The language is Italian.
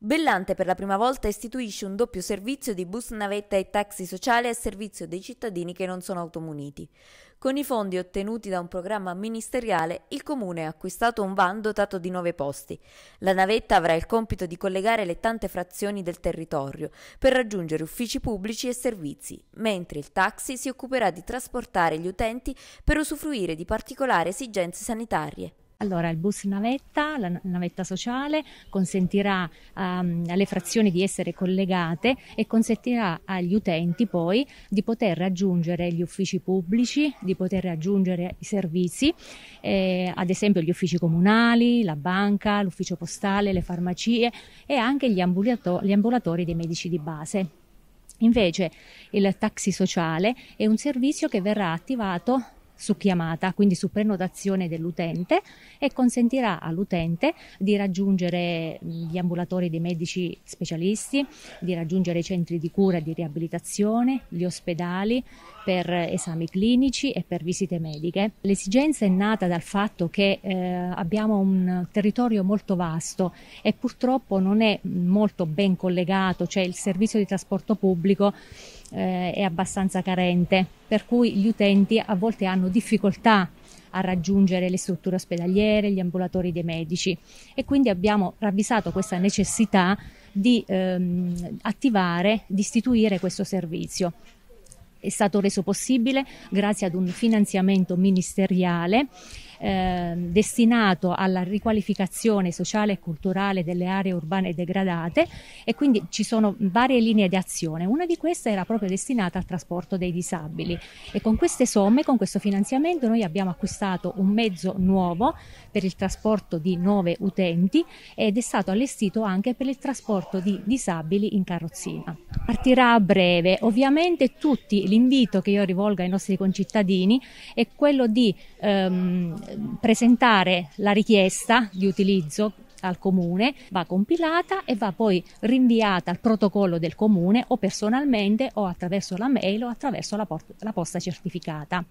Bellante per la prima volta istituisce un doppio servizio di bus navetta e taxi sociale a servizio dei cittadini che non sono automuniti. Con i fondi ottenuti da un programma ministeriale, il comune ha acquistato un van dotato di nove posti. La navetta avrà il compito di collegare le tante frazioni del territorio per raggiungere uffici pubblici e servizi, mentre il taxi si occuperà di trasportare gli utenti per usufruire di particolari esigenze sanitarie. Allora, il bus navetta, la navetta sociale, consentirà um, alle frazioni di essere collegate e consentirà agli utenti poi di poter raggiungere gli uffici pubblici, di poter raggiungere i servizi, eh, ad esempio gli uffici comunali, la banca, l'ufficio postale, le farmacie e anche gli, ambulato- gli ambulatori dei medici di base. Invece il taxi sociale è un servizio che verrà attivato su chiamata, quindi su prenotazione dell'utente e consentirà all'utente di raggiungere mm, gli ambulatori dei medici specialisti, di raggiungere i centri di cura e di riabilitazione, gli ospedali per eh, esami clinici e per visite mediche. L'esigenza è nata dal fatto che eh, abbiamo un territorio molto vasto e purtroppo non è molto ben collegato, cioè il servizio di trasporto pubblico eh, è abbastanza carente, per cui gli utenti a volte hanno difficoltà a raggiungere le strutture ospedaliere, gli ambulatori dei medici e quindi abbiamo ravvisato questa necessità di ehm, attivare, di istituire questo servizio. È stato reso possibile grazie ad un finanziamento ministeriale eh, destinato alla riqualificazione sociale e culturale delle aree urbane degradate e quindi ci sono varie linee di azione. Una di queste era proprio destinata al trasporto dei disabili e con queste somme, con questo finanziamento noi abbiamo acquistato un mezzo nuovo per il trasporto di nove utenti ed è stato allestito anche per il trasporto di disabili in carrozzina. Partirà a breve, ovviamente tutti l'invito che io rivolgo ai nostri concittadini è quello di ehm, eh, presentare la richiesta di utilizzo al comune, va compilata e va poi rinviata al protocollo del comune o personalmente o attraverso la mail o attraverso la, la posta certificata.